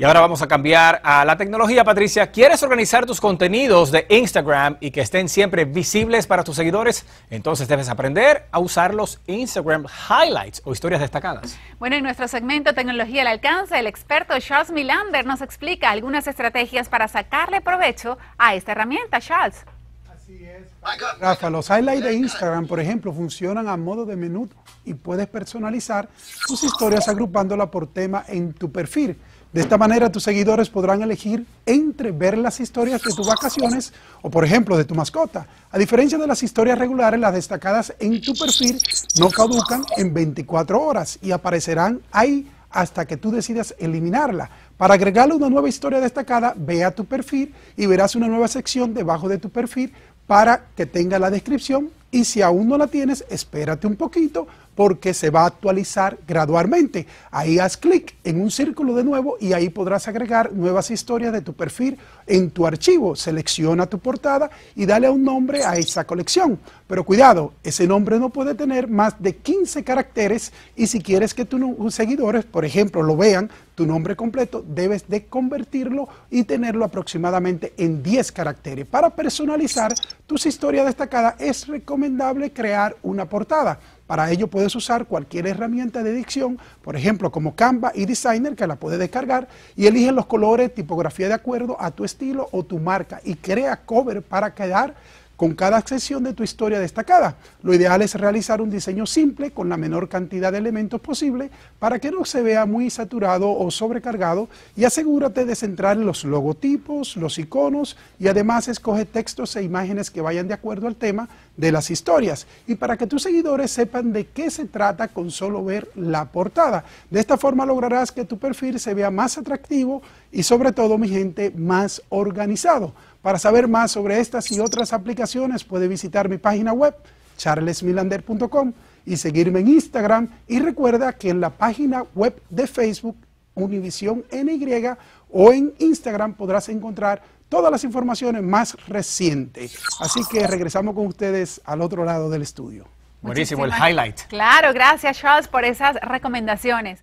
Y ahora vamos a cambiar a la tecnología, Patricia. ¿Quieres organizar tus contenidos de Instagram y que estén siempre visibles para tus seguidores? Entonces debes aprender a usar los Instagram Highlights o historias destacadas. Bueno, en nuestro segmento Tecnología al alcance, el experto Charles Milander nos explica algunas estrategias para sacarle provecho a esta herramienta. Charles. Rafa, los highlights de Instagram, por ejemplo, funcionan a modo de menú y puedes personalizar tus historias agrupándola por tema en tu perfil. De esta manera tus seguidores podrán elegir entre ver las historias de tus vacaciones o por ejemplo de tu mascota. A diferencia de las historias regulares, las destacadas en tu perfil no caducan en 24 horas y aparecerán ahí hasta que tú decidas eliminarla. Para agregarle una nueva historia destacada, ve a tu perfil y verás una nueva sección debajo de tu perfil para que tenga la descripción y si aún no la tienes, espérate un poquito porque se va a actualizar gradualmente. Ahí haz clic en un círculo de nuevo y ahí podrás agregar nuevas historias de tu perfil en tu archivo. Selecciona tu portada y dale un nombre a esa colección. Pero cuidado, ese nombre no puede tener más de 15 caracteres y si quieres que tus seguidores, por ejemplo, lo vean, tu nombre completo, debes de convertirlo y tenerlo aproximadamente en 10 caracteres. Para personalizar tus historias destacadas es recomendable crear una portada para ello puedes usar cualquier herramienta de edición, por ejemplo, como Canva y Designer, que la puedes descargar y elige los colores, tipografía de acuerdo a tu estilo o tu marca y crea cover para quedar con cada sección de tu historia destacada. Lo ideal es realizar un diseño simple con la menor cantidad de elementos posible para que no se vea muy saturado o sobrecargado y asegúrate de centrar los logotipos, los iconos y además escoge textos e imágenes que vayan de acuerdo al tema de las historias y para que tus seguidores sepan de qué se trata con solo ver la portada. De esta forma lograrás que tu perfil se vea más atractivo y sobre todo, mi gente, más organizado. Para saber más sobre estas y otras aplicaciones puede visitar mi página web charlesmilander.com y seguirme en Instagram y recuerda que en la página web de Facebook Univision NY o en Instagram podrás encontrar todas las informaciones más recientes. Así que regresamos con ustedes al otro lado del estudio. Buenísimo, el highlight. Claro, gracias Charles por esas recomendaciones.